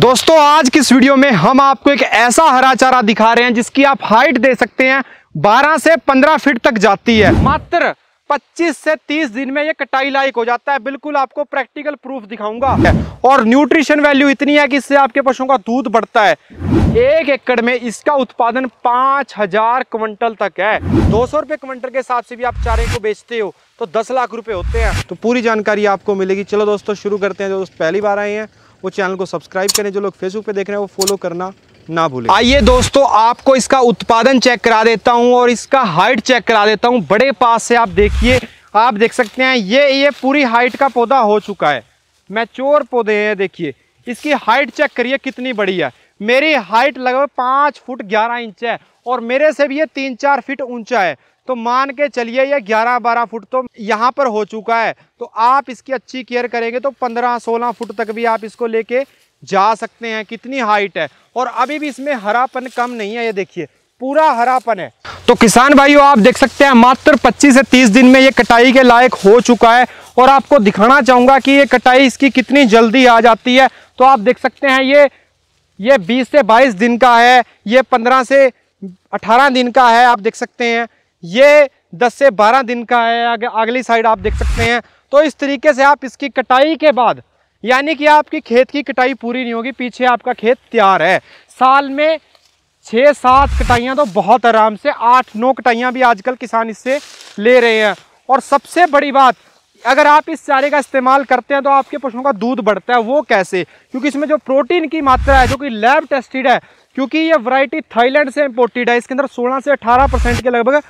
दोस्तों आज किस वीडियो में हम आपको एक ऐसा हरा चारा दिखा रहे हैं जिसकी आप हाइट दे सकते हैं 12 से 15 फीट तक जाती है मात्र 25 से 30 दिन में ये कटाई लायक हो जाता है बिल्कुल आपको प्रैक्टिकल प्रूफ दिखाऊंगा और न्यूट्रिशन वैल्यू इतनी है कि इससे आपके पशुओं का दूध बढ़ता है एक एकड़ में इसका उत्पादन 5000 क्विंटल तक है दो सौ रुपए क्विंटल के हिसाब से भी आप चारे को बेचते हो तो दस लाख रुपए होते हैं तो पूरी जानकारी आपको मिलेगी चलो दोस्तों शुरू करते हैं जो दोस्त पहली बार आए हैं वो चैनल को सब्सक्राइब करें जो लोग फेसबुक पे देख रहे हैं वो फॉलो करना ना भूलें आइए दोस्तों आपको इसका उत्पादन चेक करा देता हूँ और इसका हाइट चेक करा देता हूँ बड़े पास से आप देखिए आप देख सकते हैं ये ये पूरी हाइट का पौधा हो चुका है मैचोर पौधे हैं देखिए इसकी हाइट चेक करिए कितनी बड़ी है मेरी हाइट लगभग पाँच फुट ग्यारह इंच है और मेरे से भी ये तीन चार फिट ऊंचा है तो मान के चलिए ये ग्यारह बारह फुट तो यहाँ पर हो चुका है तो आप इसकी अच्छी केयर करेंगे तो पंद्रह सोलह फुट तक भी आप इसको लेके जा सकते हैं कितनी हाइट है और अभी भी इसमें हरापन कम नहीं है ये देखिए पूरा हरापन है तो किसान भाइयों आप देख सकते हैं मात्र 25 से 30 दिन में ये कटाई के लायक हो चुका है और आपको दिखाना चाहूँगा कि ये कटाई इसकी कितनी जल्दी आ जाती है तो आप देख सकते हैं ये ये 20 से 22 दिन का है ये 15 से 18 दिन का है आप देख सकते हैं ये 10 से 12 दिन का है अगर अगली साइड आप देख सकते हैं तो इस तरीके से आप इसकी कटाई के बाद यानी कि आपकी खेत की कटाई पूरी नहीं होगी पीछे आपका खेत तैयार है साल में छः सात कटाइयाँ तो बहुत आराम से आठ नौ कटाइयाँ भी आजकल किसान इससे ले रहे हैं और सबसे बड़ी बात अगर आप इस चारे का इस्तेमाल करते हैं तो आपके पशुओं का दूध बढ़ता है वो कैसे क्योंकि इसमें जो प्रोटीन की मात्रा है जो कि लैब टेस्टेड है क्योंकि ये वैरायटी थाईलैंड से इम्पोर्टेड है इसके अंदर 16 से 18 परसेंट के लगभग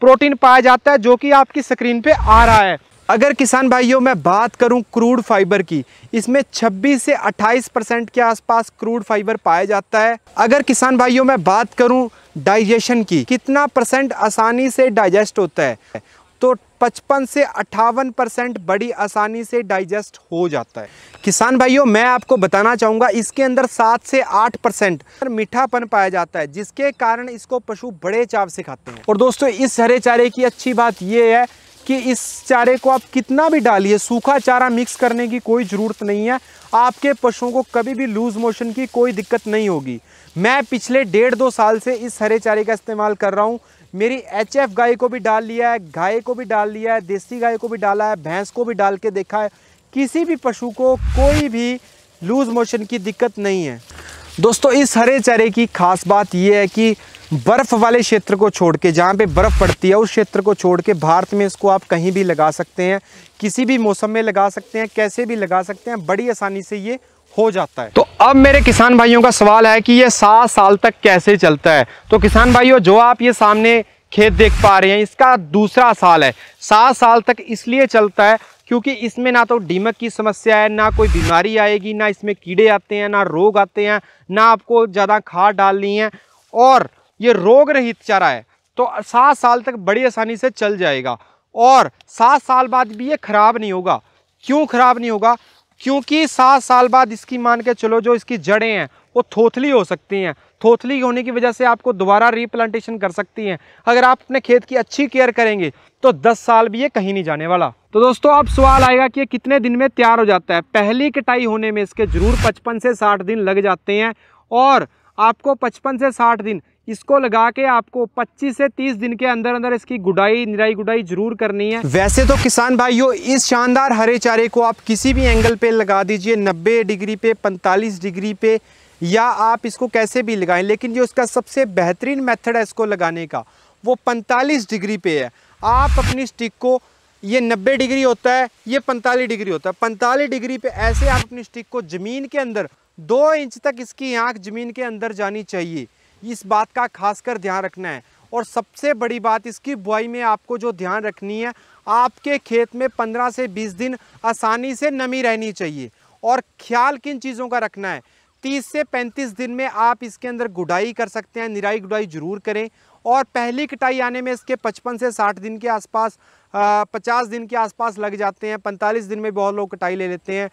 प्रोटीन पाया जाता है जो कि आपकी स्क्रीन पे आ रहा है अगर किसान भाइयों मैं बात करूं क्रूड फाइबर की इसमें 26 से 28 परसेंट के आसपास क्रूड फाइबर पाया जाता है अगर किसान भाइयों मैं बात करूं डाइजेशन की कितना परसेंट आसानी से डाइजेस्ट होता है तो 55 से अट्ठावन परसेंट बड़ी आसानी से डाइजेस्ट हो जाता है किसान भाइयों मैं आपको बताना चाहूँगा इसके अंदर सात से आठ परसेंट मीठापन पाया जाता है जिसके कारण इसको पशु बड़े चाव से खाते हैं और दोस्तों इस हरे चारे की अच्छी बात यह है कि इस चारे को आप कितना भी डालिए सूखा चारा मिक्स करने की कोई ज़रूरत नहीं है आपके पशुओं को कभी भी लूज़ मोशन की कोई दिक्कत नहीं होगी मैं पिछले डेढ़ दो साल से इस हरे चारे का इस्तेमाल कर रहा हूँ मेरी एच एफ गाय को भी डाल लिया है गाय को भी डाल लिया है देसी गाय को भी डाला है भैंस को भी डाल के देखा है किसी भी पशु को कोई भी लूज़ मोशन की दिक्कत नहीं है दोस्तों इस हरे चारे की खास बात यह है कि बर्फ़ वाले क्षेत्र को छोड़ के जहाँ पे बर्फ़ पड़ती है उस क्षेत्र को छोड़ के भारत में इसको आप कहीं भी लगा सकते हैं किसी भी मौसम में लगा सकते हैं कैसे भी लगा सकते हैं बड़ी आसानी से ये हो जाता है तो अब मेरे किसान भाइयों का सवाल है कि ये सात साल तक कैसे चलता है तो किसान भाइयों जो आप ये सामने खेत देख पा रहे हैं इसका दूसरा साल है सात साल तक इसलिए चलता है क्योंकि इसमें ना तो डीमक की समस्या है ना कोई बीमारी आएगी ना इसमें कीड़े आते हैं ना रोग आते हैं ना आपको ज़्यादा खाद डालनी है और ये रोग रहित चारा है तो सात साल तक बड़ी आसानी से चल जाएगा और सात साल बाद भी ये ख़राब नहीं होगा क्यों ख़राब नहीं होगा क्योंकि सात साल बाद इसकी मान के चलो जो इसकी जड़ें हैं वो थोथली हो सकती हैं थोथली होने की वजह से आपको दोबारा रीप्लांटेशन कर सकती हैं अगर आप अपने खेत की अच्छी केयर करेंगे तो 10 साल भी ये कहीं नहीं जाने वाला तो दोस्तों अब सवाल आएगा कि ये कितने दिन में तैयार हो जाता है पहली कटाई होने में इसके ज़रूर पचपन से साठ दिन लग जाते हैं और आपको पचपन से साठ दिन इसको लगा के आपको 25 से 30 दिन के अंदर अंदर इसकी गुडाई निराई गुडाई जरूर करनी है वैसे तो किसान भाइयों इस शानदार हरे चारे को आप किसी भी एंगल पे लगा दीजिए 90 डिग्री पे 45 डिग्री पे या आप इसको कैसे भी लगाएं लेकिन जो इसका सबसे बेहतरीन मेथड है इसको लगाने का वो 45 डिग्री पे है आप अपनी स्टिक को ये नब्बे डिग्री होता है ये पैंतालीस डिग्री होता है पैंतालीस डिग्री पे ऐसे आप अपनी स्टिक को ज़मीन के अंदर दो इंच तक इसकी आँख ज़मीन के अंदर जानी चाहिए इस बात का खासकर ध्यान रखना है और सबसे बड़ी बात इसकी बुआई में आपको जो ध्यान रखनी है आपके खेत में 15 से 20 दिन आसानी से नमी रहनी चाहिए और ख्याल किन चीज़ों का रखना है 30 से 35 दिन में आप इसके अंदर गुडाई कर सकते हैं निराई गुडाई ज़रूर करें और पहली कटाई आने में इसके 55 से 60 दिन के आसपास पचास दिन के आसपास लग जाते हैं 45 दिन में बहुत लोग कटाई ले लेते हैं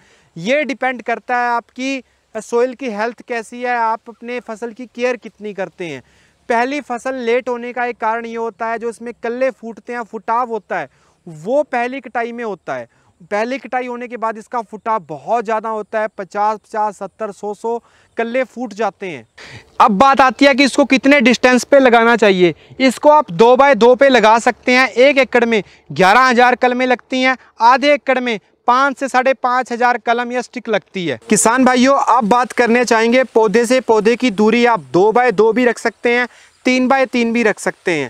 ये डिपेंड करता है आपकी सोइल की हेल्थ कैसी है आप अपने फसल की केयर कितनी करते हैं पहली फसल लेट होने का एक कारण ये होता है जो इसमें कल्ले फूटते हैं फुटाव होता है वो पहली कटाई में होता है पहली कटाई होने के बाद इसका फुटाव बहुत ज़्यादा होता है पचास पचास सत्तर सौ सौ कल्ले फूट जाते हैं अब बात आती है कि इसको कितने डिस्टेंस पे लगाना चाहिए इसको आप दो बाय दो पे लगा सकते हैं एक एकड़ में ग्यारह हज़ार कलमें लगती हैं आधे एकड़ में पाँच से साढ़े पाँच हज़ार कलम या स्टिक लगती है किसान भाइयों अब बात करने चाहेंगे पौधे से पौधे की दूरी आप दो बाय दो भी रख सकते हैं तीन बाय तीन भी रख सकते हैं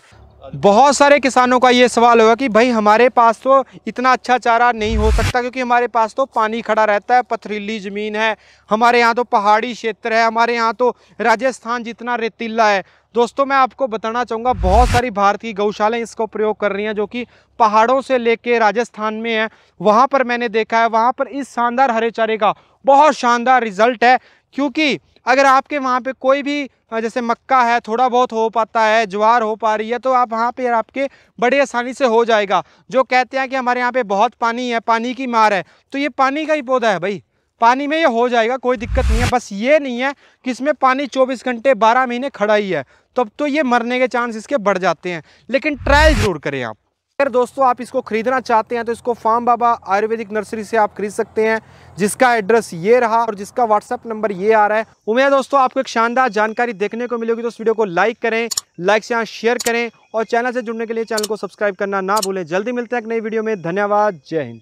बहुत सारे किसानों का ये सवाल होगा कि भाई हमारे पास तो इतना अच्छा चारा नहीं हो सकता क्योंकि हमारे पास तो पानी खड़ा रहता है पथरीली ज़मीन है हमारे यहाँ तो पहाड़ी क्षेत्र है हमारे यहाँ तो राजस्थान जितना रेतीला है दोस्तों मैं आपको बताना चाहूँगा बहुत सारी भारत की गौशालाएँ इसको प्रयोग कर रही हैं जो कि पहाड़ों से लेके राजस्थान में है वहाँ पर मैंने देखा है वहाँ पर इस शानदार हरे चारे का बहुत शानदार रिजल्ट है क्योंकि अगर आपके वहाँ पे कोई भी जैसे मक्का है थोड़ा बहुत हो पाता है ज्वार हो पा रही है तो आप वहाँ पे आपके बड़े आसानी से हो जाएगा जो कहते हैं कि हमारे यहाँ पे बहुत पानी है पानी की मार है तो ये पानी का ही पौधा है भाई पानी में ये हो जाएगा कोई दिक्कत नहीं है बस ये नहीं है कि इसमें पानी 24 घंटे 12 महीने खड़ा ही है तब तो, तो ये मरने के चांस इसके बढ़ जाते हैं लेकिन ट्रायल ज़रूर करें आप अगर दोस्तों आप इसको खरीदना चाहते हैं तो इसको फार्म बाबा आयुर्वेदिक नर्सरी से आप खरीद सकते हैं जिसका एड्रेस ये रहा और जिसका व्हाट्सएप नंबर ये आ रहा है उम्मीद दोस्तों आपको एक शानदार जानकारी देखने को मिलेगी तो इस वीडियो को लाइक करें लाइक से यहाँ शेयर करें और चैनल से जुड़ने के लिए चैनल को सब्सक्राइब करना ना भूलें जल्दी मिलते हैं एक नई वीडियो में धन्यवाद जय हिंद